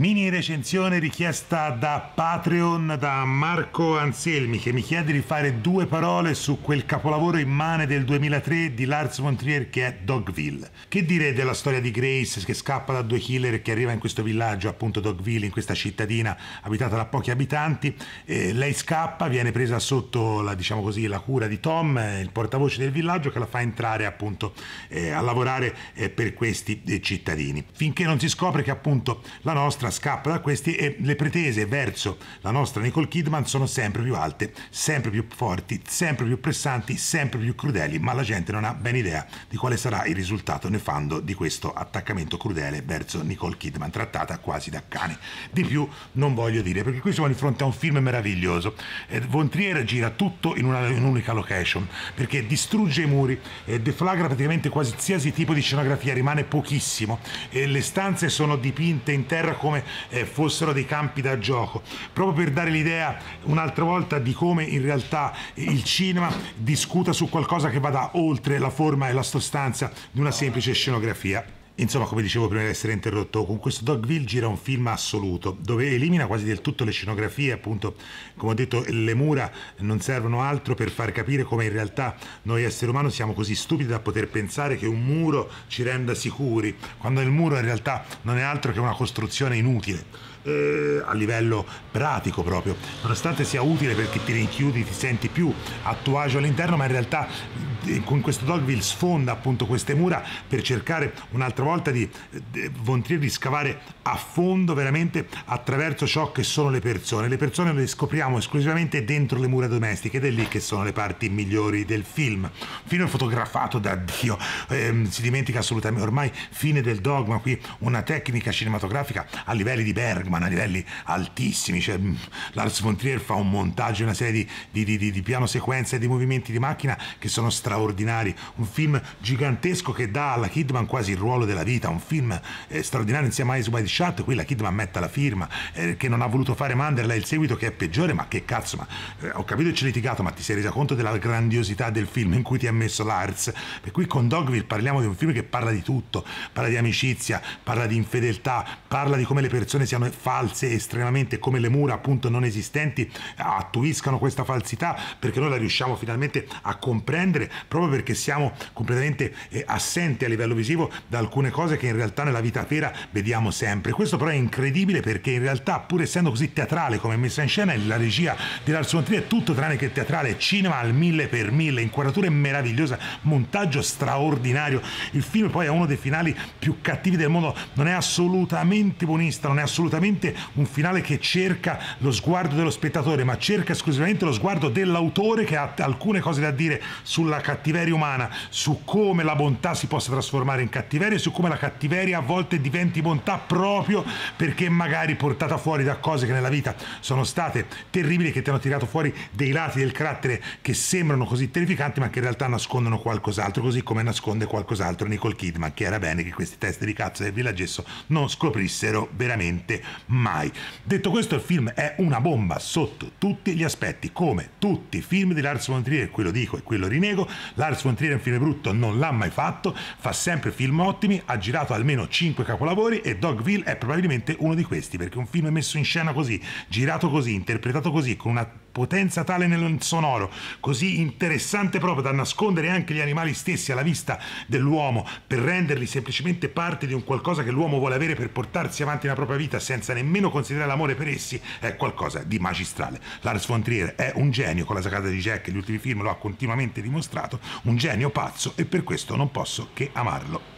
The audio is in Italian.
Mini recensione richiesta da Patreon da Marco Anselmi che mi chiede di fare due parole su quel capolavoro immane del 2003 di Lars von Trier che è Dogville. Che dire della storia di Grace che scappa da due killer e che arriva in questo villaggio, appunto Dogville, in questa cittadina abitata da pochi abitanti. Eh, lei scappa, viene presa sotto la, diciamo così, la cura di Tom, eh, il portavoce del villaggio che la fa entrare appunto eh, a lavorare eh, per questi eh, cittadini. Finché non si scopre che appunto la nostra scappa da questi e le pretese verso la nostra Nicole Kidman sono sempre più alte, sempre più forti, sempre più pressanti, sempre più crudeli, ma la gente non ha ben idea di quale sarà il risultato nefando di questo attaccamento crudele verso Nicole Kidman, trattata quasi da cane. Di più non voglio dire, perché qui siamo di fronte a un film meraviglioso. Eh, Von Trier gira tutto in, un'unica location, perché distrugge i muri, deflagra praticamente qualsiasi tipo di scenografia, rimane pochissimo, le stanze sono dipinte in terra con come eh, fossero dei campi da gioco, proprio per dare l'idea un'altra volta di come in realtà il cinema discuta su qualcosa che vada oltre la forma e la sostanza di una semplice scenografia. Insomma, come dicevo prima di essere interrotto, con questo Dogville gira un film assoluto, dove elimina quasi del tutto le scenografie, appunto, come ho detto, le mura non servono altro per far capire come in realtà noi esseri umani siamo così stupidi da poter pensare che un muro ci renda sicuri, quando il muro in realtà non è altro che una costruzione inutile. Eh, a livello pratico proprio, nonostante sia utile perché ti rinchiudi, ti senti più a tuo agio all'interno, ma in realtà con questo Dogville sfonda appunto queste mura per cercare un'altra volta di, di eh, Vontrier di scavare a fondo veramente attraverso ciò che sono le persone. Le persone le scopriamo esclusivamente dentro le mura domestiche ed è lì che sono le parti migliori del film. Fino fotografato da Dio, eh, si dimentica assolutamente ormai fine del dogma, qui una tecnica cinematografica a livelli di Bergman, a livelli altissimi, cioè mm, Lars von Trier fa un montaggio, una serie di, di, di, di piano sequenza e di movimenti di macchina che sono strati straordinari, un film gigantesco che dà alla Kidman quasi il ruolo della vita, un film eh, straordinario insieme a Ice Wide Shut, qui la Kidman mette la firma, eh, che non ha voluto fare Manderla, il seguito che è peggiore, ma che cazzo, ma eh, ho capito che ci hai litigato, ma ti sei resa conto della grandiosità del film in cui ti ha messo l'Arts, per cui con Dogville parliamo di un film che parla di tutto, parla di amicizia, parla di infedeltà, parla di come le persone siano false estremamente, come le mura appunto non esistenti attuiscano questa falsità, perché noi la riusciamo finalmente a comprendere proprio perché siamo completamente eh, assenti a livello visivo da alcune cose che in realtà nella vita vera vediamo sempre. Questo però è incredibile perché in realtà pur essendo così teatrale come messa in scena la regia di Lars è tutto tranne che teatrale, cinema al mille per mille, inquadrature meravigliose, montaggio straordinario. Il film poi è uno dei finali più cattivi del mondo, non è assolutamente buonista, non è assolutamente un finale che cerca lo sguardo dello spettatore, ma cerca esclusivamente lo sguardo dell'autore che ha alcune cose da dire sulla canzone cattiveria umana, su come la bontà si possa trasformare in cattiveria e su come la cattiveria a volte diventi bontà proprio perché magari portata fuori da cose che nella vita sono state terribili, che ti hanno tirato fuori dei lati del carattere che sembrano così terrificanti ma che in realtà nascondono qualcos'altro, così come nasconde qualcos'altro Nicole Kidman, che era bene che questi test di cazzo del villaggesso non scoprissero veramente mai. Detto questo il film è una bomba sotto tutti gli aspetti, come tutti i film di Lars von Trier, qui lo dico e qui lo rinego, Lars von Trier in fine brutto non l'ha mai fatto, fa sempre film ottimi, ha girato almeno 5 capolavori e Dogville è probabilmente uno di questi perché un film messo in scena così, girato così, interpretato così, con una potenza tale nel sonoro, così interessante proprio da nascondere anche gli animali stessi alla vista dell'uomo, per renderli semplicemente parte di un qualcosa che l'uomo vuole avere per portarsi avanti nella propria vita senza nemmeno considerare l'amore per essi, è qualcosa di magistrale. Lars von Trier è un genio, con la sacata di Jack e gli ultimi film lo ha continuamente dimostrato, un genio pazzo e per questo non posso che amarlo.